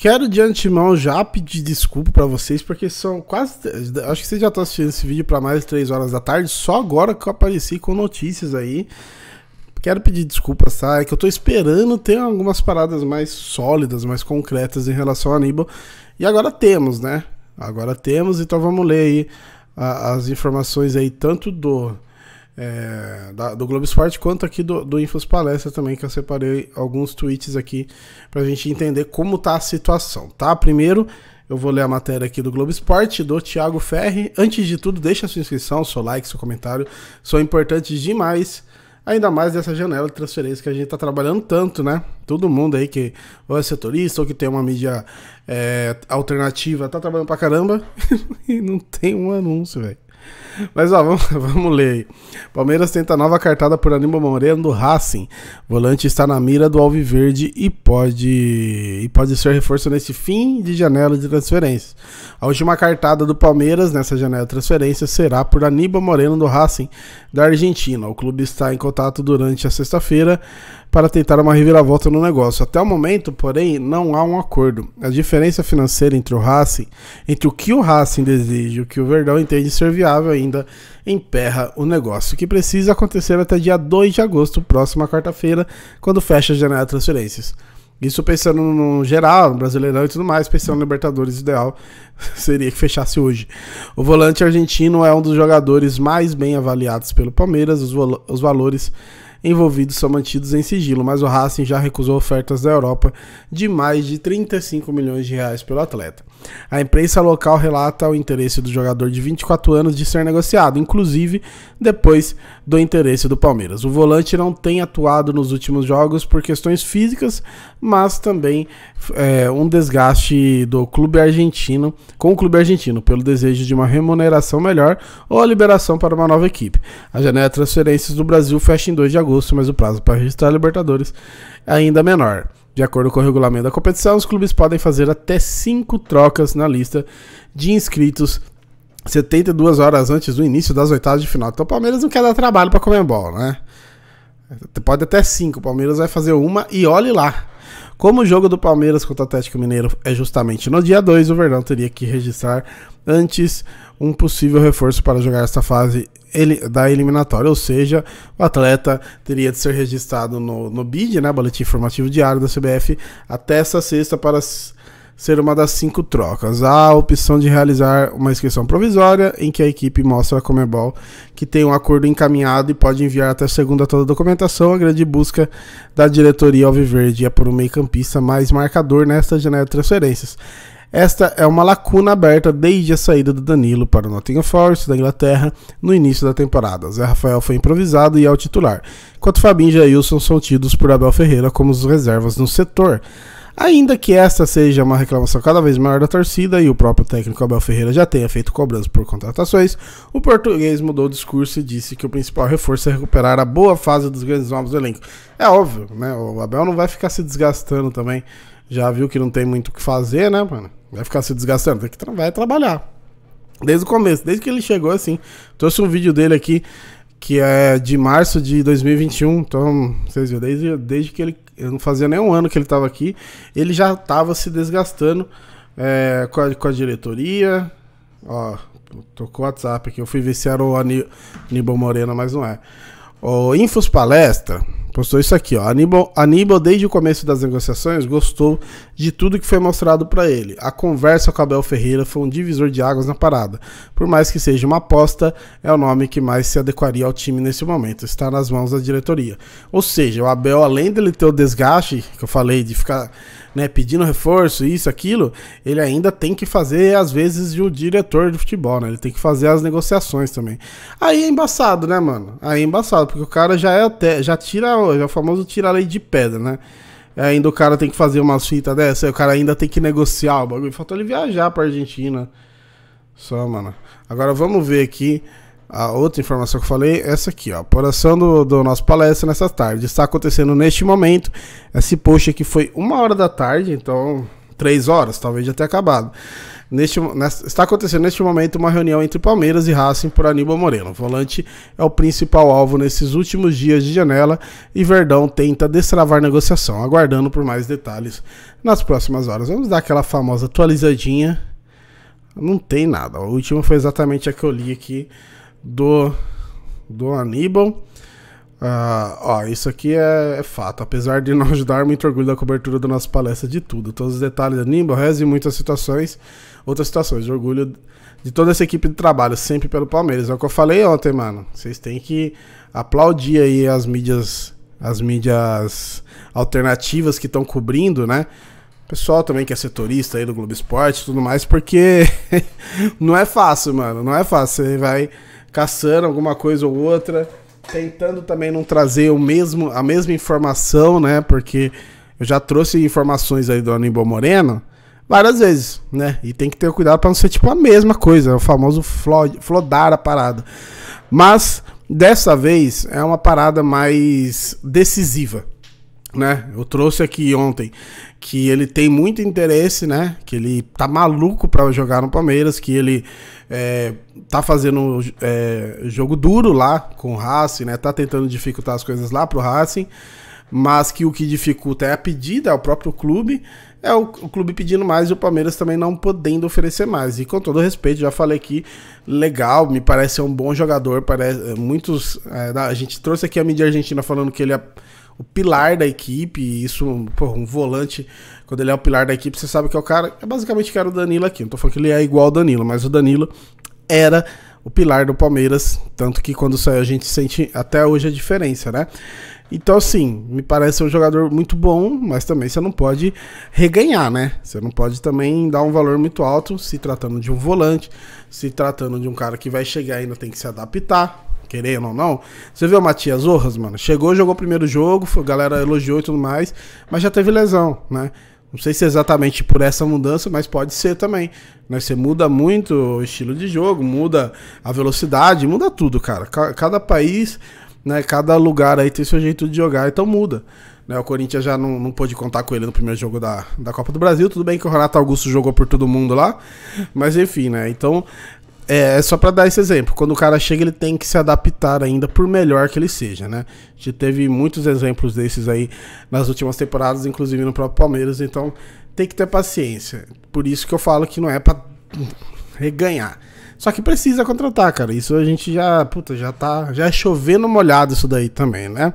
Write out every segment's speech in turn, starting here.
Quero de antemão já pedir desculpa para vocês, porque são quase. Acho que vocês já estão assistindo esse vídeo para mais de 3 horas da tarde, só agora que eu apareci com notícias aí. Quero pedir desculpas, tá? É que eu tô esperando ter algumas paradas mais sólidas, mais concretas em relação ao Aníbal. E agora temos, né? Agora temos, então vamos ler aí as informações aí, tanto do é, da, do Globo Esporte, quanto aqui do, do Infos Palestra também, que eu separei alguns tweets aqui para a gente entender como tá a situação, tá? Primeiro, eu vou ler a matéria aqui do Globo Esporte, do Thiago Ferri. Antes de tudo, deixa sua inscrição, seu like, seu comentário, são importantes demais. Ainda mais nessa janela de transferência que a gente tá trabalhando tanto, né? Todo mundo aí que ou é setorista ou que tem uma mídia é, alternativa tá trabalhando pra caramba e não tem um anúncio, velho. Mas ó, vamos, vamos ler aí. Palmeiras tenta nova cartada por Aníbal Moreno do Racing. Volante está na mira do Alviverde e pode, e pode ser reforço neste fim de janela de transferências. A última cartada do Palmeiras nessa janela de transferência será por Aníbal Moreno do Racing da Argentina. O clube está em contato durante a sexta-feira para tentar uma reviravolta no negócio. Até o momento, porém, não há um acordo. A diferença financeira entre o Racing, entre o que o Racing deseja e o que o Verdão entende ser viável ainda emperra o negócio, que precisa acontecer até dia 2 de agosto, próxima quarta-feira, quando fecha a janela de transferências. Isso pensando no geral, no Brasileirão e tudo mais, pensando no Libertadores, ideal seria que fechasse hoje. O volante argentino é um dos jogadores mais bem avaliados pelo Palmeiras, os, os valores envolvidos são mantidos em sigilo, mas o Racing já recusou ofertas da Europa de mais de 35 milhões de reais pelo atleta. A imprensa local relata o interesse do jogador de 24 anos de ser negociado, inclusive depois do interesse do Palmeiras. O volante não tem atuado nos últimos jogos por questões físicas, mas também é, um desgaste do clube argentino com o clube argentino pelo desejo de uma remuneração melhor ou a liberação para uma nova equipe. A janela de transferências do Brasil fecha em 2 de agosto agosto, mas o prazo para registrar a Libertadores é ainda menor. De acordo com o regulamento da competição, os clubes podem fazer até cinco trocas na lista de inscritos 72 horas antes do início das oitavas de final. Então o Palmeiras não quer dar trabalho para bola, né? Pode até cinco, o Palmeiras vai fazer uma e olhe lá. Como o jogo do Palmeiras contra o Atlético Mineiro é justamente no dia 2, o Verdão teria que registrar antes um possível reforço para jogar esta fase ele, da eliminatória, ou seja, o atleta teria de ser registrado no, no BID, né, Boletim Informativo Diário da CBF, até essa sexta para ser uma das cinco trocas. Há a opção de realizar uma inscrição provisória, em que a equipe mostra à Comebol que tem um acordo encaminhado e pode enviar até segunda toda a documentação. A grande busca da diretoria Alviverde é por um meio-campista mais marcador nesta janela de transferências. Esta é uma lacuna aberta desde a saída do Danilo para o Nottingham Forest da Inglaterra no início da temporada. Zé Rafael foi improvisado e é o titular, enquanto Fabinho e Jailson são tidos por Abel Ferreira como os reservas no setor. Ainda que esta seja uma reclamação cada vez maior da torcida e o próprio técnico Abel Ferreira já tenha feito cobranças por contratações, o português mudou o discurso e disse que o principal reforço é recuperar a boa fase dos grandes novos do elenco. É óbvio, né? O Abel não vai ficar se desgastando também já viu que não tem muito o que fazer, né, mano? Vai ficar se desgastando, tem que tra vai trabalhar. Desde o começo, desde que ele chegou, assim. Trouxe um vídeo dele aqui, que é de março de 2021. Então, vocês viram, desde, desde que ele. Eu não fazia nem um ano que ele estava aqui. Ele já estava se desgastando é, com, a, com a diretoria. Ó, tocou o WhatsApp aqui. Eu fui ver se era o Aníbal Moreno, mas não é. O Infos Palestra postou isso aqui, ó. Aníbal, Aníbal, desde o começo das negociações, gostou de tudo que foi mostrado para ele. A conversa com Abel Ferreira foi um divisor de águas na parada. Por mais que seja uma aposta, é o nome que mais se adequaria ao time nesse momento. Está nas mãos da diretoria. Ou seja, o Abel, além dele ter o desgaste, que eu falei, de ficar né, pedindo reforço, isso, aquilo, ele ainda tem que fazer, às vezes, de um diretor de futebol, né? Ele tem que fazer as negociações também. Aí é embaçado, né, mano? Aí é embaçado porque o cara já é até, já tira, já é o famoso tira a lei de pedra, né? É, ainda o cara tem que fazer umas fitas dessa, o cara ainda tem que negociar o bagulho. Faltou ele viajar pra Argentina. Só, mano. Agora vamos ver aqui a outra informação que eu falei, essa aqui, ó. Apuração do, do nosso palestra nessa tarde. Está acontecendo neste momento. Esse post aqui foi uma hora da tarde, então três horas, talvez já tenha acabado. Neste, nesta, está acontecendo neste momento uma reunião entre Palmeiras e Racing por Aníbal Moreno. O volante é o principal alvo nesses últimos dias de janela e Verdão tenta destravar negociação, aguardando por mais detalhes nas próximas horas. Vamos dar aquela famosa atualizadinha. Não tem nada. A última foi exatamente a que eu li aqui do, do Aníbal. Ah, ó, isso aqui é, é, fato. Apesar de não ajudar, muito orgulho da cobertura da nossa palestra de tudo. Todos os detalhes da Nimble, Rez e muitas situações, outras situações. Orgulho de toda essa equipe de trabalho, sempre pelo Palmeiras. É o que eu falei ontem, mano. Vocês têm que aplaudir aí as mídias, as mídias alternativas que estão cobrindo, né? pessoal também que é setorista aí do Globo Esporte e tudo mais, porque não é fácil, mano. Não é fácil. Você vai caçando alguma coisa ou outra tentando também não trazer o mesmo, a mesma informação, né? Porque eu já trouxe informações aí do Aníbal Moreno várias vezes, né? E tem que ter cuidado para não ser tipo a mesma coisa, o famoso flodar a parada. Mas dessa vez é uma parada mais decisiva né? Eu trouxe aqui ontem que ele tem muito interesse, né? Que ele tá maluco para jogar no Palmeiras, que ele é, tá fazendo é, jogo duro lá com o Racing, né? Tá tentando dificultar as coisas lá pro Racing, mas que o que dificulta é a pedida, é o próprio clube, é o, o clube pedindo mais e o Palmeiras também não podendo oferecer mais. E com todo respeito, já falei aqui, legal, me parece um bom jogador, parece muitos é, a gente trouxe aqui a mídia argentina falando que ele é o pilar da equipe, isso, porra, um volante, quando ele é o pilar da equipe, você sabe que é o cara, é basicamente que era o Danilo aqui, não tô falando que ele é igual ao Danilo, mas o Danilo era o pilar do Palmeiras, tanto que quando saiu a gente sente até hoje a diferença, né? Então, assim, me parece um jogador muito bom, mas também você não pode reganhar, né? Você não pode também dar um valor muito alto se tratando de um volante, se tratando de um cara que vai chegar e ainda tem que se adaptar, querendo ou não. Você viu o Matias Zorras, mano? Chegou, jogou o primeiro jogo, a galera elogiou e tudo mais, mas já teve lesão, né? Não sei se é exatamente por essa mudança, mas pode ser também. Né? Você muda muito o estilo de jogo, muda a velocidade, muda tudo, cara. Cada país, né, cada lugar aí tem seu jeito de jogar, então muda. Né? O Corinthians já não, não pôde contar com ele no primeiro jogo da, da Copa do Brasil. Tudo bem que o Renato Augusto jogou por todo mundo lá, mas enfim, né? Então é, é, só para dar esse exemplo, quando o cara chega, ele tem que se adaptar ainda, por melhor que ele seja, né? A gente teve muitos exemplos desses aí nas últimas temporadas, inclusive no próprio Palmeiras, então tem que ter paciência. Por isso que eu falo que não é para reganhar. Só que precisa contratar, cara. Isso a gente já, puta, já tá, já é chovendo molhado isso daí também, né?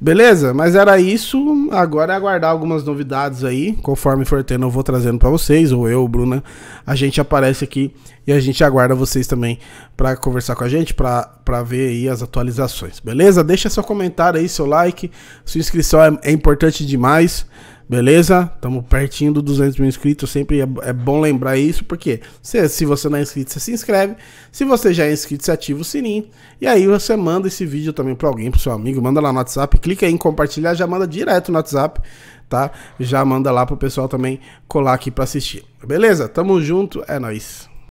Beleza? Mas era isso. Agora é aguardar algumas novidades aí, conforme for tendo eu vou trazendo para vocês, ou eu, Bruna, a gente aparece aqui e a gente aguarda vocês também para conversar com a gente, para ver aí as atualizações. Beleza? Deixa seu comentário aí, seu like, sua inscrição é, é importante demais. Beleza? Estamos pertinho dos 200 mil inscritos. Sempre é, é, bom lembrar isso, porque se, se você não é inscrito, você se inscreve. Se você já é inscrito, você ativa o sininho. E aí você manda esse vídeo também para alguém, para seu amigo. Manda lá no WhatsApp. Clica aí em compartilhar, já manda direto no WhatsApp, tá? Já manda lá para o pessoal também colar aqui para assistir. Beleza? Tamo junto. É nóis.